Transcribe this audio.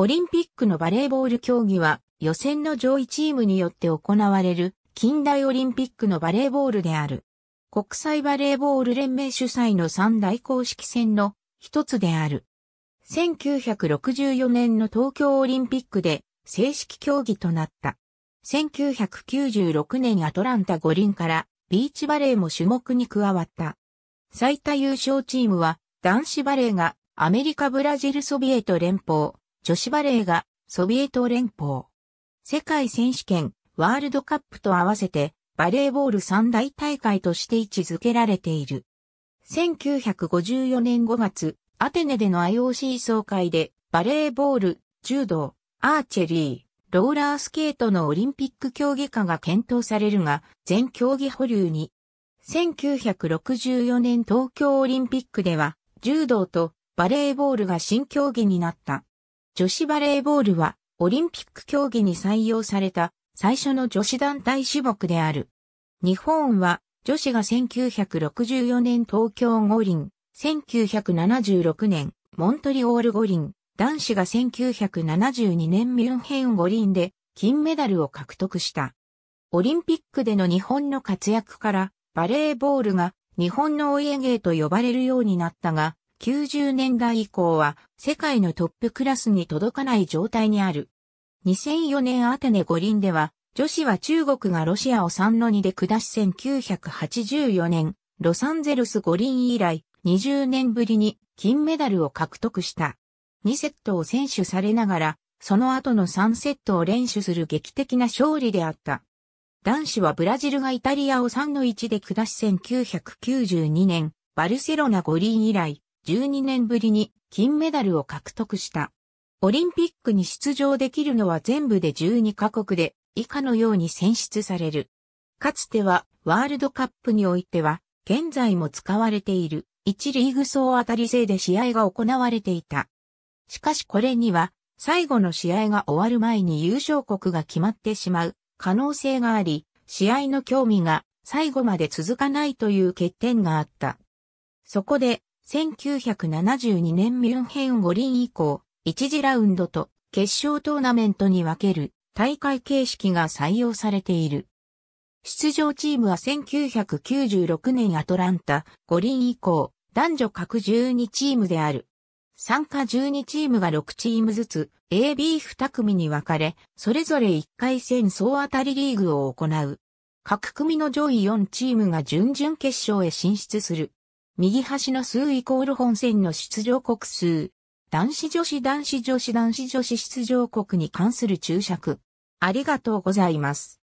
オリンピックのバレーボール競技は予選の上位チームによって行われる近代オリンピックのバレーボールである。国際バレーボール連盟主催の三大公式戦の一つである。1964年の東京オリンピックで正式競技となった。1996年アトランタ五輪からビーチバレーも種目に加わった。最多優勝チームは男子バレーがアメリカブラジルソビエト連邦、女子バレーがソビエト連邦。世界選手権、ワールドカップと合わせてバレーボール三大大会として位置づけられている。1954年5月、アテネでの IOC 総会でバレーボール、柔道、アーチェリー、ローラースケートのオリンピック競技化が検討されるが、全競技保留に。1964年東京オリンピックでは、柔道とバレーボールが新競技になった。女子バレーボールはオリンピック競技に採用された最初の女子団体種目である。日本は女子が1964年東京五輪、1976年モントリオール五輪、男子が1972年ミュンヘン五輪で金メダルを獲得した。オリンピックでの日本の活躍からバレーボールが日本のお家芸と呼ばれるようになったが、90年代以降は世界のトップクラスに届かない状態にある。2004年アテネ五輪では、女子は中国がロシアを3の2で下し1984年、ロサンゼルス五輪以来20年ぶりに金メダルを獲得した。2セットを選手されながら、その後の3セットを連取する劇的な勝利であった。男子はブラジルがイタリアを3の1で下し1992年、バルセロナ五輪以来、12年ぶりに金メダルを獲得した。オリンピックに出場できるのは全部で12カ国で以下のように選出される。かつてはワールドカップにおいては現在も使われている1リーグ総当たり制で試合が行われていた。しかしこれには最後の試合が終わる前に優勝国が決まってしまう可能性があり、試合の興味が最後まで続かないという欠点があった。そこで1972年ミュンヘン五輪以降、1次ラウンドと決勝トーナメントに分ける大会形式が採用されている。出場チームは1996年アトランタ五輪以降、男女各12チームである。参加12チームが6チームずつ AB2 組に分かれ、それぞれ1回戦総当たりリーグを行う。各組の上位4チームが準々決勝へ進出する。右端の数イコール本戦の出場国数。男子女子男子女子男子女子出場国に関する注釈。ありがとうございます。